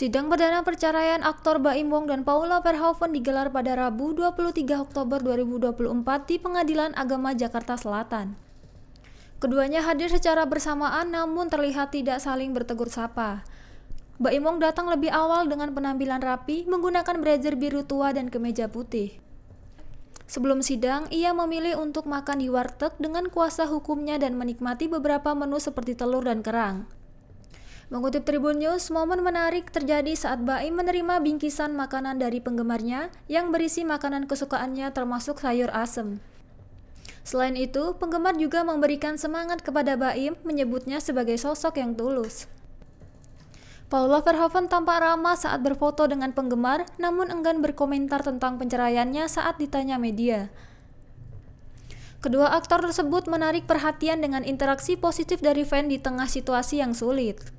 Sidang perdana perceraian aktor Baim Wong dan Paula Verhoeven digelar pada Rabu 23 Oktober 2024 di Pengadilan Agama Jakarta Selatan. Keduanya hadir secara bersamaan namun terlihat tidak saling bertegur sapa. Baim Wong datang lebih awal dengan penampilan rapi menggunakan blazer biru tua dan kemeja putih. Sebelum sidang, ia memilih untuk makan di warteg dengan kuasa hukumnya dan menikmati beberapa menu seperti telur dan kerang. Mengutip Tribun News, momen menarik terjadi saat Baim menerima bingkisan makanan dari penggemarnya yang berisi makanan kesukaannya termasuk sayur asem. Selain itu, penggemar juga memberikan semangat kepada Baim menyebutnya sebagai sosok yang tulus. Paula Verhoeven tampak ramah saat berfoto dengan penggemar, namun enggan berkomentar tentang penceraiannya saat ditanya media. Kedua aktor tersebut menarik perhatian dengan interaksi positif dari fan di tengah situasi yang sulit.